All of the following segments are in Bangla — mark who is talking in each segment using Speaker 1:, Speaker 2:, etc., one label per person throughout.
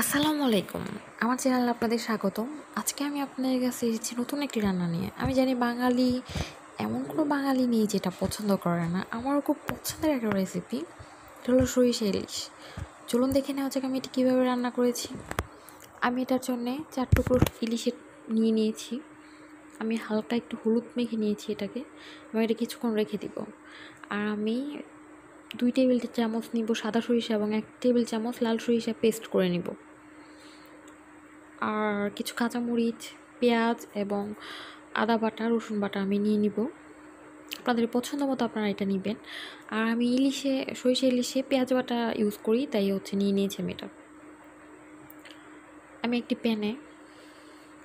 Speaker 1: আসসালামু আলাইকুম আমার চ্যানেল আপনাদের স্বাগতম আজকে আমি আপনাদের কাছে এসেছি নতুন একটি রান্না নিয়ে আমি জানি বাঙালি এমন কোনো বাঙালি নেই যেটা পছন্দ করে না আমারও খুব পছন্দের একটা রেসিপি এটা হলো সরিষা ইলিশ চলুন দেখে নেওয়া যাক আমি এটি কীভাবে রান্না করেছি আমি এটার জন্যে চার টুকরো ইলিশের নিয়ে নিয়েছি আমি হালকা একটু হলুদ মেখে নিয়েছি এটাকে এবং এটা কিছুক্ষণ রেখে দিব আর আমি দুই টেবিল চামচ নিব সাদা সরিষা এবং এক টেবিল চামচ লাল সরিষা পেস্ট করে নিব আর কিছু কাঁচামরিচ পেঁয়াজ এবং আদা বাটা রসুন বাটা আমি নিয়ে নিব আপনাদের পছন্দ মতো আপনারা এটা নেবেন আর আমি ইলিশে সরিষা ইলিশে পেঁয়াজ বাটা ইউজ করি তাই হচ্ছে নিয়ে নিয়েছি আমি এটা আমি একটি প্যানে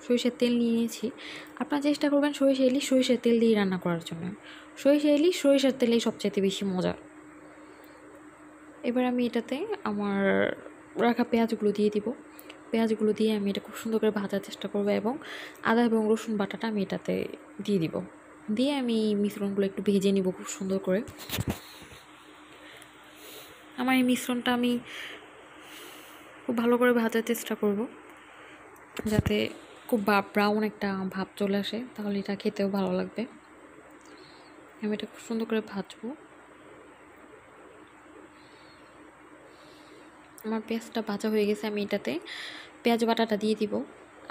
Speaker 1: সরিষার তেল নিয়ে নিয়েছি আপনারা চেষ্টা করবেন সরিষা ইলিশ সরিষার তেল দিয়ে রান্না করার জন্য সরিষা ইলিশ সরিষার তেলেই সবচেয়ে বেশি মজা এবার আমি এটাতে আমার রাখা পেঁয়াজগুলো দিয়ে দিব পেঁয়াজগুলো দিয়ে আমি এটা খুব সুন্দর করে ভাজার চেষ্টা করব এবং আদা এবং রসুন বাটাটা আমি এটাতে দিয়ে দিব দিয়ে আমি মিশ্রণগুলো একটু ভেজে নিব খুব সুন্দর করে আমার এই মিশ্রণটা আমি খুব ভালো করে ভাজার চেষ্টা করব যাতে খুব ব্রাউন একটা ভাব চলে আসে তাহলে এটা খেতেও ভালো লাগবে আমি এটা খুব সুন্দর করে ভাজবো আমার পেঁয়াজটা ভাজা হয়ে গেছে আমি এটাতে পেঁয়াজ বাটাটা দিয়ে দিব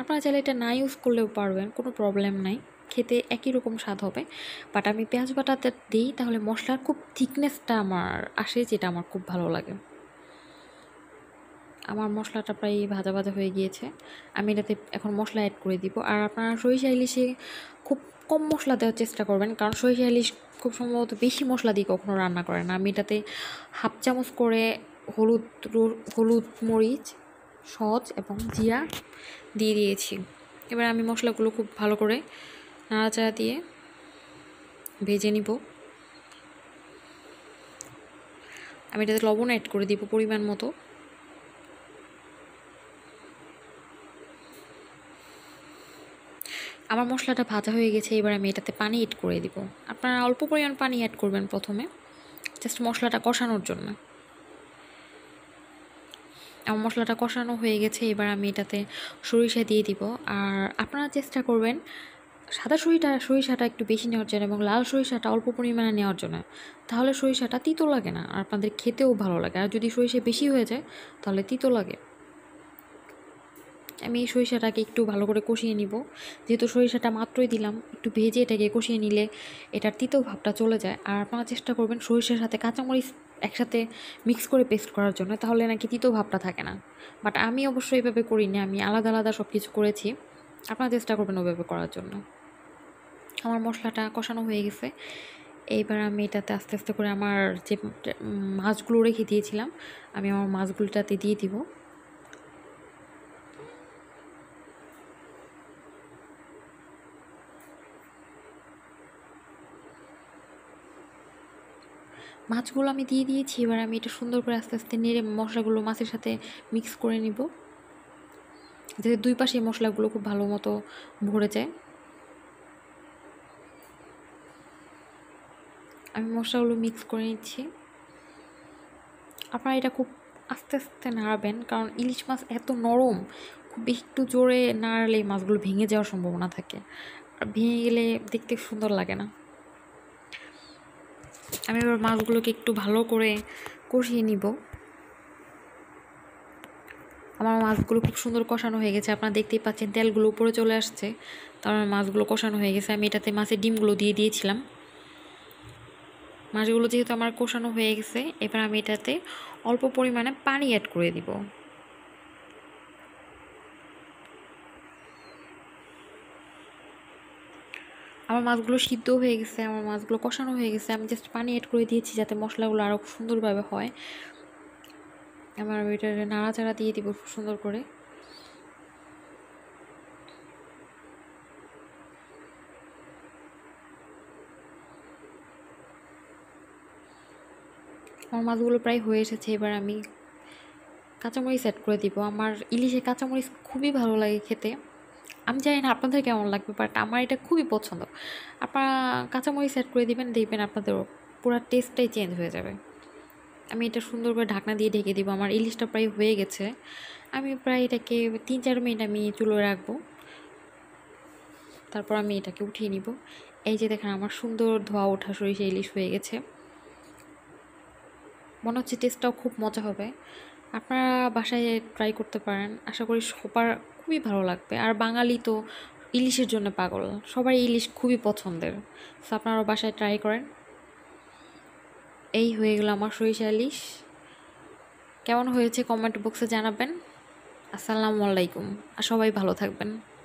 Speaker 1: আপনারা চাইলে এটা না ইউজ করলেও পারবেন কোনো প্রবলেম নাই খেতে একই রকম স্বাদ হবে বাট আমি পেঁয়াজ বাটাতে দিই তাহলে মশলার খুব থিকনেসটা আমার আসে যেটা আমার খুব ভালো লাগে আমার মশলাটা প্রায় ভাজা ভাজা হয়ে গিয়েছে আমি এটাতে এখন মশলা অ্যাড করে দিব আর আপনারা সরিষা ইলিশে খুব কম মশলা দেওয়ার চেষ্টা করবেন কারণ সরিষা ইলিশ খুব সম্ভবত বেশি মশলা দিয়ে কখনও রান্না করে না আমি এটাতে হাফ চামচ করে হলুদ হলুদ মরিচ সজ এবং জিরা দিয়ে দিয়েছি এবার আমি মশলাগুলো খুব ভালো করে নাড়াচাড়া দিয়ে ভেজে নিব আমি এটাতে লবণ অ্যাড করে দিব পরিমাণ মতো আমার মশলাটা ভাজা হয়ে গেছে এবার আমি এটাতে পানি অ্যাড করে দিব আপনারা অল্প পরিমাণ পানি অ্যাড করবেন প্রথমে জাস্ট মশলাটা কষানোর জন্য মশলাটা কষানো হয়ে গেছে এবার আমি এটাতে সরিষা দিয়ে দিব আর আপনারা চেষ্টা করবেন সাদা সরিষা সরিষাটা একটু বেশি নেওয়ার জন্য এবং লাল সরিষাটা অল্প পরিমাণে নেওয়ার জন্য তাহলে সরিষাটা তিতো লাগে না আর আপনাদের খেতেও ভালো লাগে আর যদি সরিষা বেশি হয়ে যায় তাহলে তিতো লাগে আমি এই সরিষাটাকে একটু ভালো করে কষিয়ে নিব যেহেতু সরিষাটা মাত্রই দিলাম একটু ভেজে এটাকে কষিয়ে নিলে এটার তিতেও ভাবটা চলে যায় আর আপনারা চেষ্টা করবেন সরিষার সাথে কাঁচামরিচ একসাথে মিক্স করে পেস্ট করার জন্য তাহলে নাকি তিতো ভাবটা থাকে না বাট আমি অবশ্য এইভাবে করিনি আমি আলাদা আলাদা সব কিছু করেছি আপনারা চেষ্টা করবেন ওভাবে করার জন্য আমার মশলাটা কষানো হয়ে গেছে এইবার আমি এটাতে আস্তে আস্তে করে আমার যে মাছগুলো রেখে দিয়েছিলাম আমি আমার মাছগুলোটাতে দিয়ে দিব মাছগুলো আমি দিয়ে দিয়েছি এবার আমি এটা সুন্দর করে আস্তে আস্তে নেড়ে মশলাগুলো মাছের সাথে মিক্স করে নিব যাতে দুই পাশে মশলাগুলো খুব ভালো মতো ভরে যায় আমি মশলাগুলো মিক্স করে নিচ্ছি আপনারা এটা খুব আস্তে আস্তে নাড়াবেন কারণ ইলিশ মাছ এত নরম খুব একটু জোরে নাড়ালে মাছগুলো ভেঙে যাওয়ার সম্ভাবনা থাকে আর ভেঙে গেলে দেখতে সুন্দর লাগে না আমি এবার মাছগুলোকে একটু ভালো করে কষিয়ে নিব আমার মাছগুলো খুব সুন্দর কষানো হয়ে গেছে আপনারা দেখতেই পাচ্ছেন তেলগুলো উপরে চলে আসছে তারপর মানে মাছগুলো কষানো হয়ে গেছে আমি এটাতে মাছের ডিমগুলো দিয়ে দিয়েছিলাম মাছগুলো যেহেতু আমার কষানো হয়ে গেছে এবার আমি এটাতে অল্প পরিমাণে পানি অ্যাড করে দিব আমার মাছগুলো সিদ্ধ হয়ে গেছে আমার মাছগুলো কষানো হয়ে গেছে আমি জাস্ট পানি অ্যাড করে দিয়েছি যাতে মশলাগুলো আরও সুন্দরভাবে হয় আমার এটা নাড়াচাড়া দিয়ে দিব খুব সুন্দর করে আমার মাছগুলো প্রায় হয়ে এসেছে এবার আমি কাঁচামরিচ অ্যাড করে দিব আমার ইলিশে কাঁচামরিচ খুবই ভালো লাগে খেতে আমি জানি না আপনাদের কেমন লাগবে বাট আমার এটা খুবই পছন্দ আপনারা কাঁচামরিচ অ্যাড করে দেবেন দেখবেন আপনাদের পুরো টেস্টটাই চেঞ্জ হয়ে যাবে আমি এটা সুন্দর করে ঢাকনা দিয়ে ঢেকে দেবো আমার ইলিশটা প্রায় হয়ে গেছে আমি প্রায় এটাকে তিন চার মিনিট আমি চুলো রাখবো তারপর আমি এটাকে উঠিয়ে নিব এই যে দেখেন আমার সুন্দর ধোয়া ওঠা সরিষা ইলিশ হয়ে গেছে মনে হচ্ছে টেস্টটাও খুব মজা হবে আপনারা বাসায় ট্রাই করতে পারেন আশা করি সবার খুবই ভালো লাগবে আর বাঙালি তো ইলিশের জন্য পাগল সবাই ইলিশ খুবই পছন্দের সো আপনারাও বাসায় ট্রাই করেন এই হয়ে গেল আমার সরিষা ইলিশ কেমন হয়েছে কমেন্ট বক্সে জানাবেন আসসালামু আলাইকুম আর সবাই ভালো থাকবেন